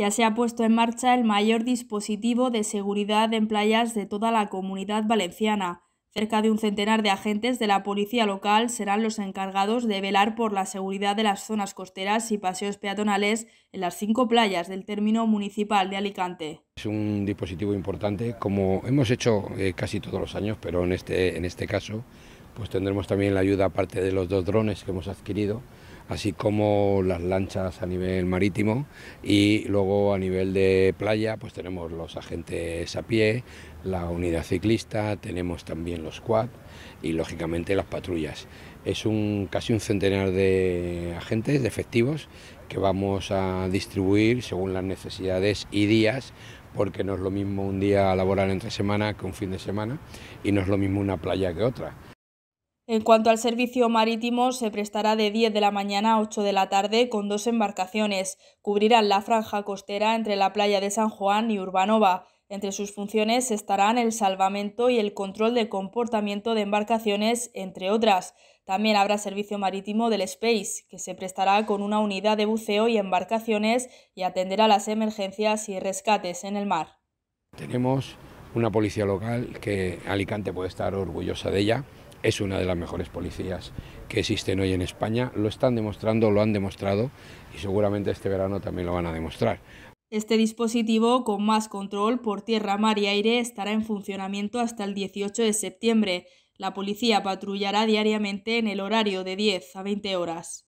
ya se ha puesto en marcha el mayor dispositivo de seguridad en playas de toda la comunidad valenciana. Cerca de un centenar de agentes de la policía local serán los encargados de velar por la seguridad de las zonas costeras y paseos peatonales en las cinco playas del término municipal de Alicante. Es un dispositivo importante, como hemos hecho eh, casi todos los años, pero en este, en este caso pues tendremos también la ayuda aparte de los dos drones que hemos adquirido, así como las lanchas a nivel marítimo y luego a nivel de playa pues tenemos los agentes a pie, la unidad ciclista, tenemos también los quad y lógicamente las patrullas. Es un casi un centenar de agentes, de efectivos que vamos a distribuir según las necesidades y días porque no es lo mismo un día laboral entre semana que un fin de semana y no es lo mismo una playa que otra. En cuanto al servicio marítimo, se prestará de 10 de la mañana a 8 de la tarde con dos embarcaciones. Cubrirán la franja costera entre la playa de San Juan y Urbanova. Entre sus funciones estarán el salvamento y el control de comportamiento de embarcaciones, entre otras. También habrá servicio marítimo del Space, que se prestará con una unidad de buceo y embarcaciones y atenderá las emergencias y rescates en el mar. Tenemos una policía local que Alicante puede estar orgullosa de ella es una de las mejores policías que existen hoy en España. Lo están demostrando, lo han demostrado y seguramente este verano también lo van a demostrar. Este dispositivo, con más control por tierra, mar y aire, estará en funcionamiento hasta el 18 de septiembre. La policía patrullará diariamente en el horario de 10 a 20 horas.